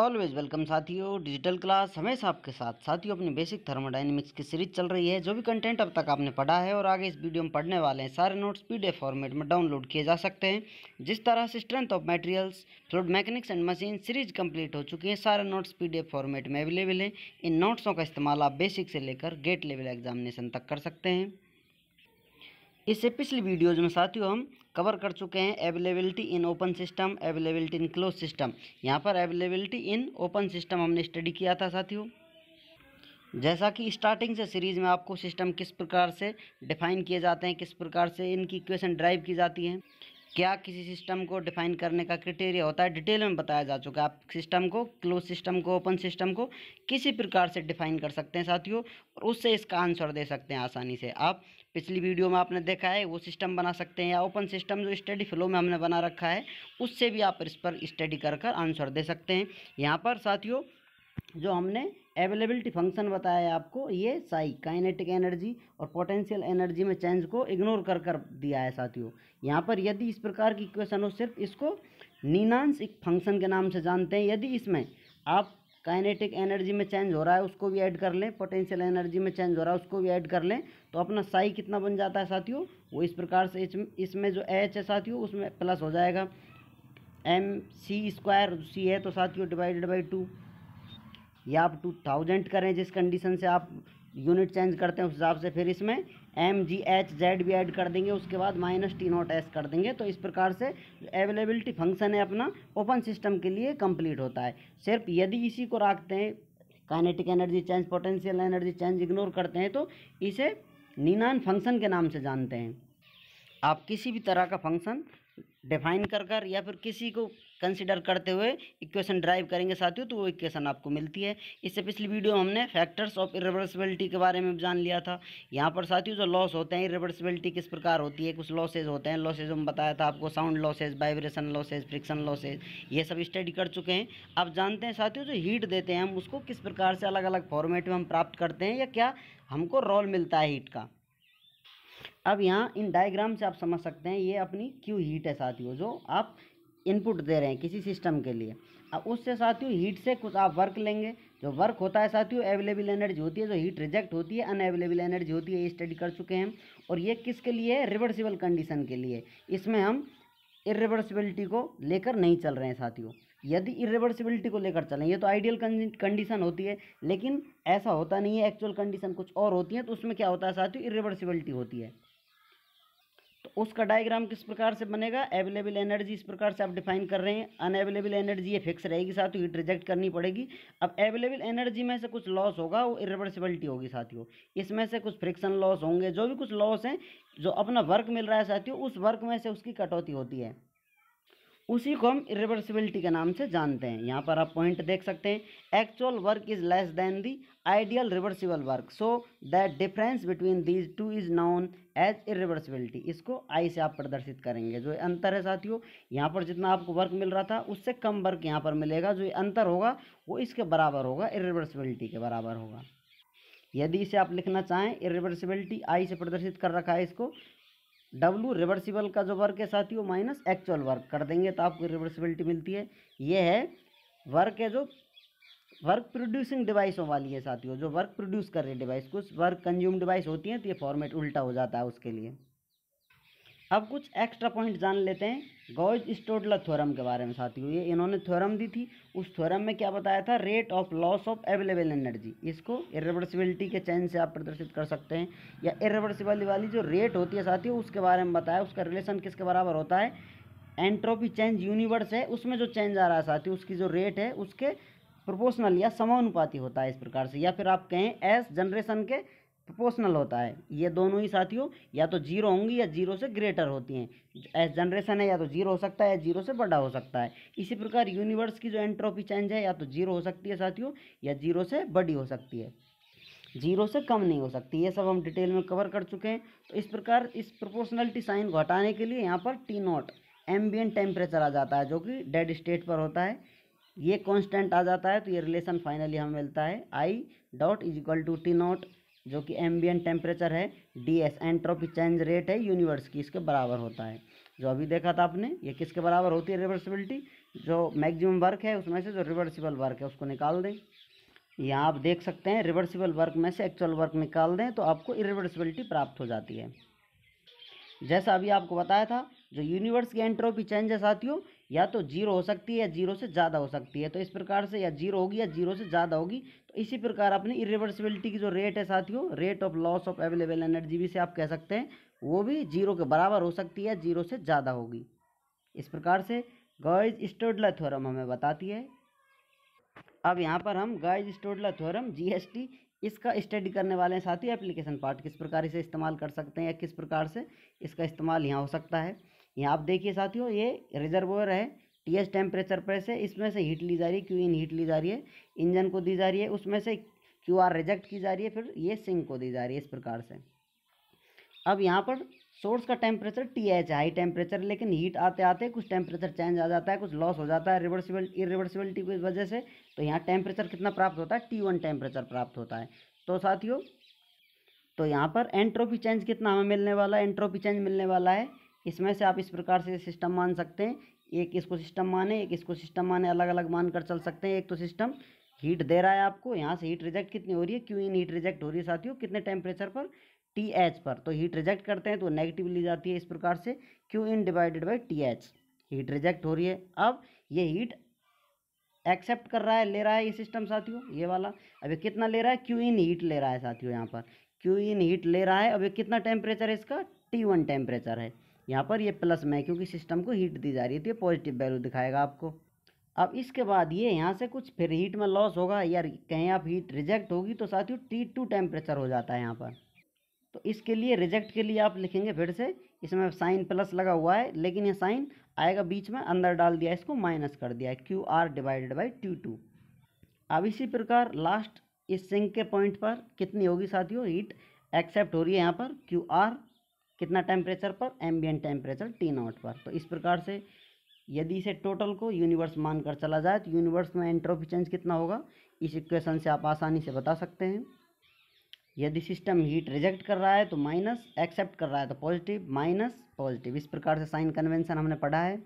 always welcome साथियों digital class हमेशा आपके साथ साथियों अपनी बेसिक थर्मोडाइनमिक्स की सीरीज चल रही है जो भी कंटेंट अब तक आपने पढ़ा है और आगे इस वीडियो में पढ़ने वाले हैं सारे नोट्स पीडीएफ फॉर्मेट में डाउनलोड किए जा सकते हैं जिस तरह से strength of materials fluid mechanics and machine series complete हो चुकी है सारे नोट्स पी फॉर्मेट में अवेलेबल हैं इन नोट्सों का इस्तेमाल आप बेसिक से लेकर गेट लेवल एग्जामिनेशन तक कर सकते हैं इससे पिछली वीडियोज में साथियों हम कवर कर चुके हैं availability in open system availability in close system यहाँ पर अवेलेबिलिटी इन ओपन सिस्टम हमने स्टडी किया था साथियों जैसा कि स्टार्टिंग से सीरीज़ में आपको सिस्टम किस प्रकार से डिफाइन किए जाते हैं किस प्रकार से इनकी इक्वेशन ड्राइव की जाती है क्या किसी सिस्टम को डिफाइन करने का क्रिटेरिया होता है डिटेल में बताया जा चुका है आप सिस्टम को क्लोज सिस्टम को ओपन सिस्टम को किसी प्रकार से डिफाइन कर सकते हैं साथियों और उससे इसका आंसर दे सकते हैं आसानी से आप पिछली वीडियो में आपने देखा है वो सिस्टम बना सकते हैं या ओपन सिस्टम जो स्टडी फ्लो में हमने बना रखा है उससे भी आप इस पर स्टडी कर कर आंसर दे सकते हैं यहाँ पर साथियों जो हमने अवेलेबिलिटी फंक्शन बताया है आपको ये साई काइनेटिक एनर्जी और पोटेंशियल एनर्जी में चेंज को इग्नोर कर कर दिया है साथियों यहाँ पर यदि इस प्रकार की इक्वेशन हो सिर्फ इसको नीनांस एक फंक्शन के नाम से जानते हैं यदि इसमें आप काइनेटिक एनर्जी में चेंज हो रहा है उसको भी ऐड कर लें पोटेंशियल एनर्जी में चेंज हो रहा है उसको भी ऐड कर लें तो अपना साई कितना बन जाता है साथियों वो इस प्रकार से इसमें जो एच है साथियों उसमें प्लस हो जाएगा एम सी स्क्वायर सी है तो साथियों डिवाइडेड बाई टू या आप टू थाउजेंड करें जिस कंडीशन से आप यूनिट चेंज करते हैं उस हिसाब से फिर इसमें एम जी एच जेड भी ऐड कर देंगे उसके बाद माइनस टी नॉट एस कर देंगे तो इस प्रकार से अवेलेबिलिटी फंक्शन है अपना ओपन सिस्टम के लिए कंप्लीट होता है सिर्फ यदि इसी को रखते हैं kinetic energy change potential energy change ignore करते हैं तो इसे नीनान फंक्शन के नाम से जानते हैं आप किसी भी तरह का फंक्शन डिफाइन कर कर या फिर किसी को कंसिडर करते हुए इक्वेशन ड्राइव करेंगे साथियों तो वो इक्वेशन आपको मिलती है इससे पिछली वीडियो में हमने फैक्टर्स ऑफ इरिवर्सिबिलिटी के बारे में जान लिया था यहाँ पर साथियों जो लॉस होते हैं इरिवर्सिबिलिटी किस प्रकार होती है कुछ लॉसेज होते हैं लॉसेज हम बताया था आपको sound losses vibration losses friction losses ये सब स्टडी कर चुके हैं आप जानते हैं साथियों जो हीट देते हैं हम उसको किस प्रकार से अलग अलग फॉर्मेट में हम प्राप्त करते हैं या क्या हमको रोल मिलता है हीट का अब यहाँ इन डायग्राम से आप समझ सकते हैं ये अपनी क्यू हीट है साथियों जो आप इनपुट दे रहे हैं किसी सिस्टम के लिए अब उससे साथियों हीट से कुछ आप वर्क लेंगे जो वर्क होता है साथियों अवेलेबल एनर्जी होती है जो हीट रिजेक्ट होती है अनअवेलेबल एनर्जी होती है ये स्टडी कर चुके हैं और ये किसके लिए है रिवर्सिबल कंडीशन के लिए इसमें हम इरिवर्सिबिलिटी को लेकर नहीं चल रहे हैं साथियों यदि इरिवर्सिबिलिटी को लेकर चलें ये तो आइडियल कंडीशन होती है लेकिन ऐसा होता नहीं है एक्चुअल कंडीशन कुछ और होती है तो उसमें क्या होता है साथियों इरिवर्सिबिलिटी होती है तो उसका डायग्राम किस प्रकार से बनेगा अवेलेबल एनर्जी इस प्रकार से आप डिफाइन कर रहे हैं अनएवेलेबल एनर्जी ये फिक्स रहेगी साथ ही रिजेक्ट करनी पड़ेगी अब अवेलेबल एनर्जी में से कुछ लॉस होगा वो इरिवर्सिबिलिटी होगी साथियों इसमें से कुछ फ्रिक्शन लॉस होंगे जो भी कुछ लॉस हैं जो अपना वर्क मिल रहा है साथियों उस वर्क में से उसकी कटौती होती है उसी को हम इरिवर्सिबिलिटी के नाम से जानते हैं यहाँ पर आप पॉइंट देख सकते हैं actual work is less than the ideal reversible work so that difference between these two is known as irreversibility इसको आई से आप प्रदर्शित करेंगे जो अंतर है साथियों यहाँ पर जितना आपको वर्क मिल रहा था उससे कम वर्क यहाँ पर मिलेगा जो अंतर होगा वो इसके बराबर होगा इरिवर्सिबिलिटी के बराबर होगा यदि इसे आप लिखना चाहें इरिवर्सिबिलिटी आई से प्रदर्शित कर रखा है इसको डब्लू रिवर्सिबल का जो वर्क है वो माइनस एक्चुअल वर्क कर देंगे तो आपको रिवर्सिबिलिटी मिलती है ये है वर्क है जो वर्क प्रोड्यूसिंग डिवाइसों वाली है साथियों जो वर्क प्रोड्यूस कर रही है डिवाइस कुछ वर्क कंज्यूम डिवाइस होती हैं तो ये फॉर्मेट उल्टा हो जाता है उसके लिए अब कुछ एक्स्ट्रा पॉइंट जान लेते हैं गॉज स्टोडला थ्योरम के बारे में साथियों ये इन्होंने थ्योरम दी थी उस थ्योरम में क्या बताया था rate of loss of available energy इसको इरिवर्सिबिलिटी के चैन से आप प्रदर्शित कर सकते हैं या इरिवर्सिबल वाली जो रेट होती है साथियों उसके बारे में बताया उसका रिलेशन किसके बराबर होता है एंट्रोपी चेंज यूनिवर्स है उसमें जो चेंज आ रहा है साथियों उसकी जो रेट है उसके प्रोपोर्शनल या समानुपाती होता है इस प्रकार से या फिर आप कहें एस जनरेशन के प्रोपोर्शनल होता है ये दोनों ही साथियों या तो जीरो होंगी या जीरो से ग्रेटर होती हैं एस जनरेशन है या तो जीरो हो सकता है या जीरो से बड़ा हो सकता है इसी प्रकार यूनिवर्स की जो एंट्रोपी चेंज है या तो जीरो हो सकती है साथियों या जीरो से बड़ी हो सकती है जीरो से कम नहीं हो सकती ये सब हम डिटेल में कवर कर चुके हैं तो इस प्रकार इस प्रोपोर्शनलिटी साइन को हटाने के लिए यहाँ पर टी नॉट एम्बियन टेम्परेचर आ जाता है जो कि डेड स्टेट पर होता है ये कॉन्स्टेंट आ जाता है तो ये रिलेशन फाइनली हमें मिलता है I dot is equal to T naught जो कि एम्बियंट टेम्परेचर है D S entropy change rate है यूनिवर्स की इसके बराबर होता है जो अभी देखा था आपने ये किसके बराबर होती है रिवर्सिबिलिटी जो मैक्सिमम वर्क है उसमें से जो रिवर्सिबल वर्क है उसको निकाल दें यहाँ आप देख सकते हैं रिवर्सिबल वर्क में से एक्चुअल वर्क निकाल दें तो आपको इरिवर्सिबिलिटी प्राप्त हो जाती है जैसा अभी आपको बताया था जो यूनिवर्स की एंट्रोपी चेंज है साथियों या तो जीरो हो सकती है या जीरो से ज़्यादा हो सकती है तो इस प्रकार से या जीरो होगी या जीरो से ज़्यादा होगी तो इसी प्रकार अपनी इरिवर्सिबिलिटी की जो रेट है साथियों rate of loss of available energy भी से आप कह सकते हैं वो भी जीरो के बराबर हो सकती है जीरो से ज़्यादा होगी इस प्रकार से गॉयज स्टोडला थ्योरम हमें बताती है अब यहाँ पर हम गॉयज स्टोडला थ्योरम जी इसका स्टडी करने वाले हैं साथ ही एप्लीकेशन पार्ट किस प्रकार इसे इस्तेमाल कर सकते हैं या किस प्रकार से इसका इस्तेमाल यहाँ हो सकता है यहाँ आप देखिए साथियों ये रिजर्वर है टी एस टेम्परेचर पर से इसमें से हीट ली जा रही है क्यू इन हीट ली जा रही है इंजन को दी जा रही है उसमें से क्यू आर रिजेक्ट की जा रही है फिर ये सिंक को दी जा रही है इस प्रकार से अब यहाँ पर सोर्स का temperature T H high temperature लेकिन हीट आते आते कुछ टेम्परेचर चेंज आ जाता है कुछ लॉस हो जाता है रिवर्सिबल इरिवर्सिबिलिटी की वजह से तो यहाँ टेम्परेचर कितना प्राप्त होता है टी वन टेम्परेचर प्राप्त होता है तो साथियों तो यहाँ पर एंट्रोपी चेंज कितना हमें मिलने वाला है एंट्रोपी चेंज मिलने वाला है इसमें से आप इस प्रकार से सिस्टम मान सकते हैं एक इसको सिस्टम माने एक इसको सिस्टम माने अलग अलग मान कर चल सकते हैं एक तो सिस्टम हीट दे रहा है आपको यहाँ से हीट रिजेक्ट कितनी हो रही है क्यू इन हीट रिजेक्ट हो रही है साथियों कितने टेम्परेचर पर टी एच पर तो हीट रिजेक्ट करते हैं तो नेगेटिव ली जाती है इस प्रकार से Q in divided by T H heat reject हो रही है अब ये हीट एक्सेप्ट कर रहा है ले रहा है ये सिस्टम साथियों ये वाला अब ये कितना ले रहा है क्यू इन हीट ले रहा है साथियों यहाँ पर क्यू इन हीट ले रहा है अब ये कितना टेम्परेचर है इसका टी वन टेम्परेचर है यहाँ पर ये प्लस में क्योंकि सिस्टम को हीट दी जा रही है तो ये पॉजिटिव वैल्यू दिखाएगा आपको अब इसके बाद ये यहाँ से कुछ फिर हीट में लॉस होगा या कहीं आप हीट रिजेक्ट होगी तो साथियों टी टू टेम्परेचर हो जाता है यहाँ पर तो इसके लिए रिजेक्ट के लिए आप लिखेंगे फिर से इसमें साइन प्लस लगा हुआ है लेकिन ये साइन आएगा बीच में अंदर डाल दिया इसको माइनस कर दिया है Q R divided by T two अब इसी प्रकार लास्ट इस सिंक के पॉइंट पर कितनी होगी साथियों हीट एक्सेप्ट हो रही है यहाँ पर क्यू आर कितना टेम्परेचर पर एम्बियन टेम्परेचर टी नॉट पर तो इस प्रकार से यदि इसे टोटल को यूनिवर्स मानकर चला जाए तो यूनिवर्स में एंट्रोपी चेंज कितना होगा इस इक्वेशन से आप आसानी से बता सकते हैं यदि सिस्टम हीट रिजेक्ट कर रहा है तो माइनस एक्सेप्ट कर रहा है तो पॉजिटिव माइनस पॉजिटिव इस प्रकार से साइन कन्वेंशन हमने पढ़ा है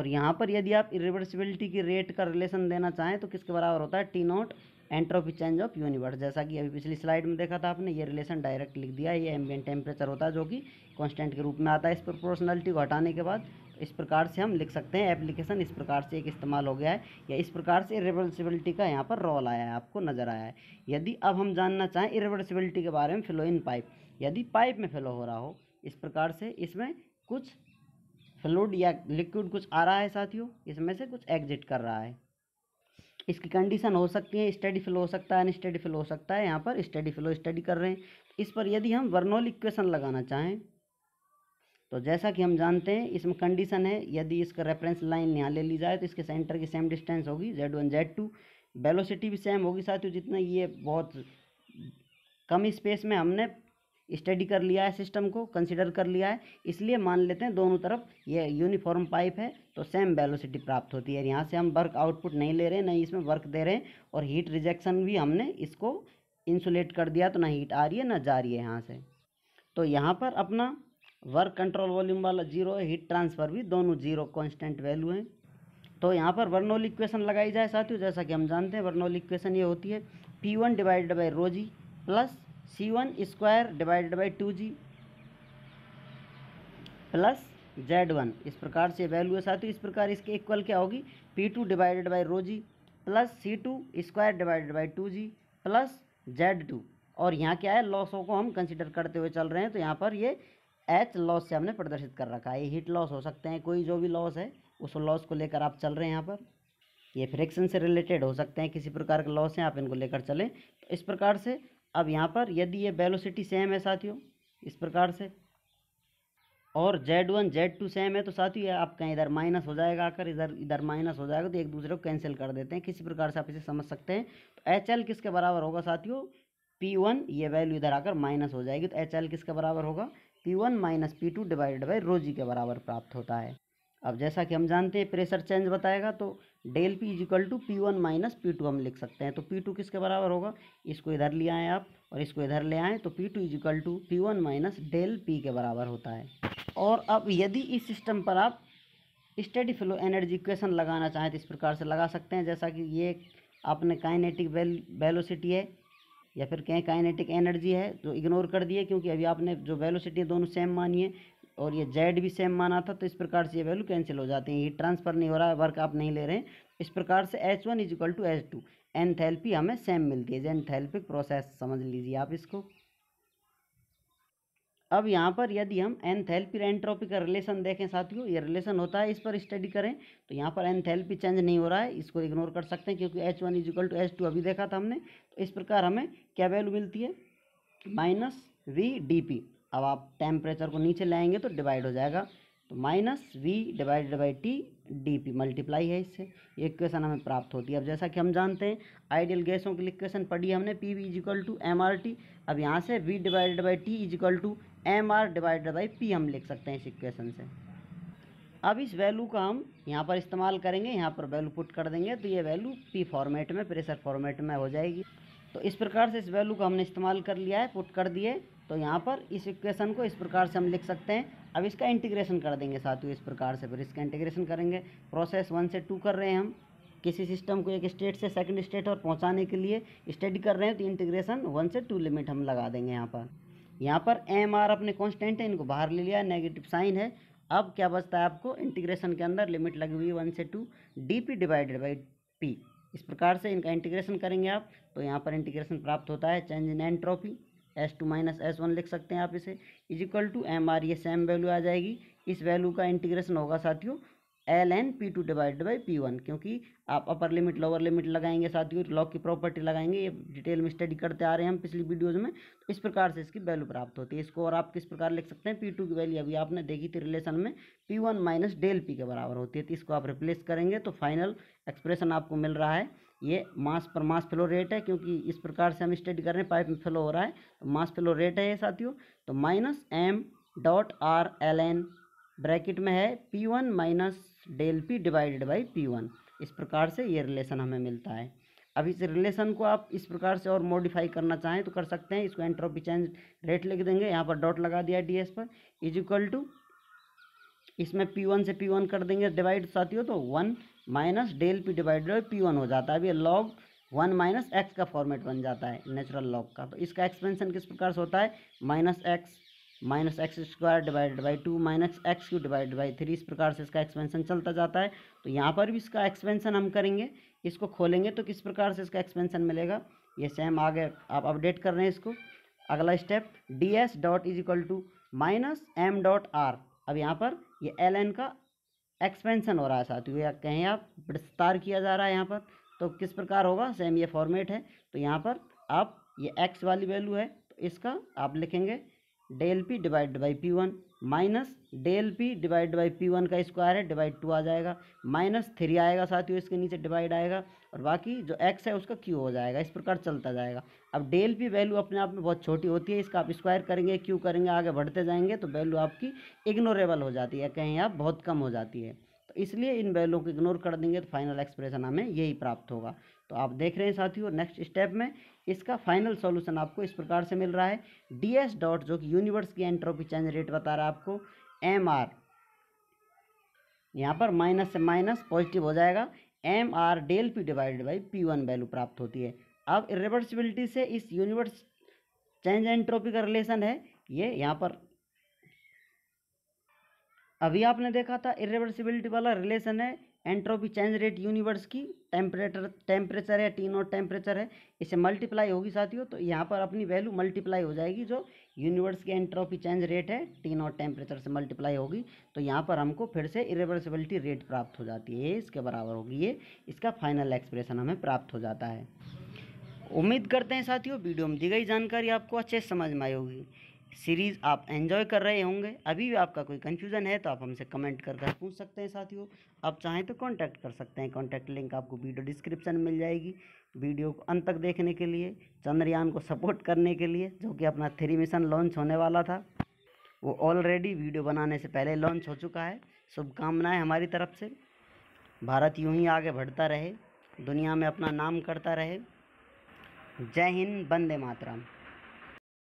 और यहाँ पर यदि आप इरिवर्सिबिलिटी की रेट का रिलेशन देना चाहें तो किसके बराबर होता है T naught entropy change of universe जैसा कि अभी पिछली स्लाइड में देखा था आपने ये रिलेशन डायरेक्ट लिख दिया ये एम्बियन टेम्परेचर होता है जो कि कॉन्स्टेंट के रूप में आता है इस प्रोपोर्शनलिटी को हटाने के बाद इस प्रकार से हम लिख सकते हैं एप्लीकेशन इस प्रकार से एक इस्तेमाल हो गया है या इस प्रकार से इरेवर्सिबिलिटी का यहाँ पर रोल आया है आपको नज़र आया है यदि अब हम जानना चाहें इरेवर्सिबिलिटी के बारे में फ्लो इन पाइप यदि पाइप में फ्लो हो रहा हो इस प्रकार से इसमें कुछ फ्लूड या लिक्विड कुछ आ रहा है साथियों इसमें से कुछ एग्जिट कर रहा है इसकी कंडीशन हो सकती है स्टडी फिल हो सकता है अनस्टडी फिल हो सकता है यहाँ पर स्टडी फिलो स्टडी कर रहे हैं इस पर यदि हम वर्नोल इक्वेशन लगाना चाहें तो जैसा कि हम जानते हैं इसमें कंडीशन है यदि इसका रेफरेंस लाइन यहाँ ले ली जाए तो इसके सेंटर की सेम डिस्टेंस होगी Z one Z two velocity भी सेम होगी साथ ही जितना ये बहुत कम स्पेस में हमने स्टडी कर लिया है सिस्टम को कंसिडर कर लिया है इसलिए मान लेते हैं दोनों तरफ ये यूनिफॉर्म पाइप है तो सेम वेलोसिटी प्राप्त होती है यहाँ से हम वर्क आउटपुट नहीं ले रहे हैं नहीं इसमें वर्क दे रहे हैं और हीट रिजेक्शन भी हमने इसको इंसुलेट कर दिया तो ना हीट आ रही है ना जा रही है यहाँ से तो यहाँ पर अपना वर्क कंट्रोल वॉल्यूम वाला जीरो है हीट ट्रांसफ़र भी दोनों जीरो कॉन्स्टेंट वैल्यू हैं तो यहाँ पर वर्नोल इक्वेशन लगाई जाए साथियों जैसा कि हम जानते हैं वर्नोल इक्वेशन ये होती है P one divided by rho g plus C one square divided by two G plus Z one इस प्रकार से वैल्यू है तो इस प्रकार इसके इक्वल क्या होगी P two divided by rho G plus C two square divided by two G plus Z two और यहाँ क्या है लॉसों को हम कंसिडर करते हुए चल रहे हैं तो यहाँ पर ये एच लॉस से हमने प्रदर्शित कर रखा है ये हीट लॉस हो सकते हैं कोई जो भी लॉस है उस लॉस को लेकर आप चल रहे हैं यहाँ पर ये फ्रिक्शन से रिलेटेड हो सकते हैं किसी प्रकार के लॉस हैं आप इनको लेकर चलें तो इस प्रकार से अब यहाँ पर यदि ये वेलोसिटी सेम है साथियों इस प्रकार से और Z one Z two same है तो साथियों कहीं इधर माइनस हो जाएगा आकर इधर इधर माइनस हो जाएगा तो एक दूसरे को कैंसिल कर देते हैं किसी प्रकार से आप इसे समझ सकते हैं तो एच एल किसके बराबर होगा साथियों पी वन ये वैल्यू इधर आकर माइनस हो जाएगी तो एच एल किसके बराबर होगा P one minus P two divided by rho g के बराबर प्राप्त होता है अब जैसा कि हम जानते हैं प्रेशर चेंज बताएगा तो del P is equal to P one minus P two हम लिख सकते हैं तो पी टू किसके बराबर होगा इसको इधर ले आएँ आप और इसको इधर ले आएँ तो P two is equal to P one minus del P के बराबर होता है और अब यदि इस सिस्टम पर आप स्टेडी फ्लो एनर्जी इक्वेशन लगाना चाहें तो इस प्रकार से लगा सकते हैं जैसा कि ये आपने काइनेटिक वेल वेलोसिटी है या फिर कहें काइनेटिक एनर्जी है तो इग्नोर कर दिए क्योंकि अभी आपने जो वेलोसिटी है दोनों सेम मानी है और ये जेड भी सेम माना था तो इस प्रकार से ये वैल्यू कैंसिल हो जाती है ये ट्रांसफर नहीं हो रहा है वर्क आप नहीं ले रहे हैं इस प्रकार से H one is equal to H two enthalpy हमें सेम मिलती है एनथेल्पिक प्रोसेस समझ लीजिए आप इसको अब यहाँ पर यदि हम एनथेल्पी और एंट्रोपी का रिलेशन देखें साथियों ये रिलेशन होता है इस पर स्टडी करें तो यहाँ पर एनथेल्पी चेंज नहीं हो रहा है इसको इग्नोर कर सकते हैं क्योंकि H one is equal to H two अभी देखा था हमने तो इस प्रकार हमें क्या वैल्यू मिलती है माइनस वी डी पी अब आप टेम्परेचर को नीचे लाएंगे तो डिवाइड हो जाएगा तो minus V divided by T D P multiply है इससे ये इक्वेशन हमें प्राप्त होती है अब जैसा कि हम जानते हैं आइडियल गैसों की इक्वेशन पढ़ी है हमने P V is equal to M R T अब यहाँ से V divided by T is equal to M R divided by P हम लिख सकते हैं इस इक्वेशन से अब इस वैल्यू का हम यहाँ पर इस्तेमाल करेंगे यहाँ पर वैल्यू पुट कर देंगे तो ये वैल्यू पी फॉर्मेट में प्रेशर फॉर्मेट में हो जाएगी तो इस प्रकार से इस वैल्यू को हमने इस्तेमाल कर लिया है पुट कर दिए तो यहाँ पर इस इक्वेशन को इस प्रकार से हम लिख सकते हैं अब इसका इंटीग्रेशन कर देंगे ही इस प्रकार से फिर इसका इंटीग्रेशन करेंगे प्रोसेस वन से टू कर रहे हैं हम किसी सिस्टम को एक स्टेट से सेकंड स्टेट और पहुंचाने के लिए स्टडी कर रहे हैं तो इंटीग्रेशन वन से टू लिमिट हम लगा देंगे यहाँ पर यहाँ पर एम आर अपने कॉन्स्टेंट है इनको बाहर ले लिया नेगेटिव साइन है अब क्या बचता है आपको इंटीग्रेशन के अंदर लिमिट लगी हुई है वन से two D P divided by P इस प्रकार से इनका इंटीग्रेशन करेंगे आप तो यहाँ पर इंटीग्रेशन प्राप्त होता है change in entropy S two minus S one लिख सकते हैं आप इसे is equal to M R ये सेम वैल्यू आ जाएगी इस वैल्यू का इंटीग्रेशन होगा साथियों L N P two divide by P one क्योंकि आप अपर लिमिट लोअर लिमिट लगाएंगे साथियों लॉग तो की प्रॉपर्टी लगाएंगे ये डिटेल में स्टडी करते आ रहे हैं हम पिछली वीडियोज़ में तो इस प्रकार से इसकी वैल्यू प्राप्त होती है इसको और आप किस प्रकार लिख सकते हैं पी टू की वैल्यू अभी आपने देखी थी रिलेशन में P one minus del P के बराबर होती है तो इसको आप रिप्लेस करेंगे तो फाइनल एक्सप्रेशन आपको मिल रहा है ये मास पर मास फ्लो रेट है क्योंकि इस प्रकार से हम स्टडी कर रहे हैं पाइप में फ्लो हो रहा है तो मास फ्लो रेट है ये साथियों तो minus M dot R L N bracket में है P one minus del P divided by P one इस प्रकार से ये रिलेशन हमें मिलता है अब इस रिलेशन को आप इस प्रकार से और मॉडिफाई करना चाहें तो कर सकते हैं इसको एंट्रोपी चेंज रेट लिख देंगे यहाँ पर डॉट लगा दिया डी एस पर इज इक्वल टू इसमें पी वन से पी वन कर देंगे डिवाइड साथियों तो one minus del P divided by P one हो जाता है अब ये लॉग वन माइनस एक्स का फॉर्मेट बन जाता है नेचुरल लॉग का तो इसका एक्सपेंशन किस प्रकार से होता है minus X minus X square divided by two minus X cube divided by three इस प्रकार से इसका एक्सपेंशन चलता जाता है तो यहाँ पर भी इसका एक्सपेंशन हम करेंगे इसको खोलेंगे तो किस प्रकार से इसका एक्सपेंशन मिलेगा ये सेम आगे आप अपडेट कर रहे हैं इसको अगला step D S dot is equal to minus M dot R अब यहाँ पर ये एल एन का एक्सपेंसन हो रहा है साथियों या कहें आप विस्तार किया जा रहा है यहाँ पर तो किस प्रकार होगा सेम ये फॉर्मेट है तो यहाँ पर आप ये एक्स वाली वैल्यू है तो इसका आप लिखेंगे del P divide by P one minus del P divide by P one का स्क्वायर है डिवाइड टू आ जाएगा माइनस थ्री आएगा साथियों इसके नीचे डिवाइड आएगा और बाकी जो एक्स है उसका क्यू हो जाएगा इस प्रकार चलता जाएगा अब डेल पी वैल्यू अपने आप में बहुत छोटी होती है इसका आप स्क्वायर करेंगे क्यू करेंगे आगे बढ़ते जाएंगे तो वैल्यू आपकी इग्नोरेबल हो जाती है कहीं आप बहुत कम हो जाती है तो इसलिए इन वैल्यू को इग्नोर कर देंगे तो फाइनल एक्सप्रेशन हमें यही प्राप्त होगा तो आप देख रहे हैं साथियों नेक्स्ट स्टेप में इसका फाइनल सॉल्यूशन आपको इस प्रकार से मिल रहा है डी एस डॉट जो कि यूनिवर्स की एंट्रोपी चेंज रेट बता रहा है आपको एम आर यहाँ पर माइनस से माइनस पॉजिटिव हो जाएगा M R D L P divided by P one value प्राप्त होती है अब इरिवर्सिबिलिटी से इस यूनिवर्स चेंज एंट्रोपी का रिलेशन है ये यहाँ पर अभी आपने देखा था इरिवर्सिबिलिटी वाला रिलेशन है एंट्रोपी चेंज रेट यूनिवर्स की टेम्परेटर टेम्परेचर है टी नोट टेम्परेचर है इसे मल्टीप्लाई होगी साथियों तो यहाँ पर अपनी वैल्यू मल्टीप्लाई हो जाएगी जो यूनिवर्स की एंट्रोपी चेंज रेट है टी नोट टेम्परेचर से मल्टीप्लाई होगी तो यहाँ पर हमको फिर से इरेवर्सिबिलिटी रेट प्राप्त हो जाती है इसके बराबर होगी ये इसका फाइनल एक्सप्रेशन हमें प्राप्त हो जाता है उम्मीद करते हैं साथियों वीडियो में दी गई जानकारी आपको अच्छे समझ में आई होगी सीरीज़ आप एंजॉय कर रहे होंगे अभी भी आपका कोई कन्फ्यूज़न है तो आप हमसे कमेंट कर कर पूछ सकते हैं साथियों आप चाहें तो कांटेक्ट कर सकते हैं कांटेक्ट लिंक आपको वीडियो डिस्क्रिप्शन मिल जाएगी वीडियो को अंत तक देखने के लिए चंद्रयान को सपोर्ट करने के लिए जो कि अपना थ्री मिशन लॉन्च होने वाला था वो ऑलरेडी वीडियो बनाने से पहले लॉन्च हो चुका है शुभकामनाएँ हमारी तरफ से भारत यूँ ही आगे बढ़ता रहे दुनिया में अपना नाम करता रहे जय हिंद बंदे मातरम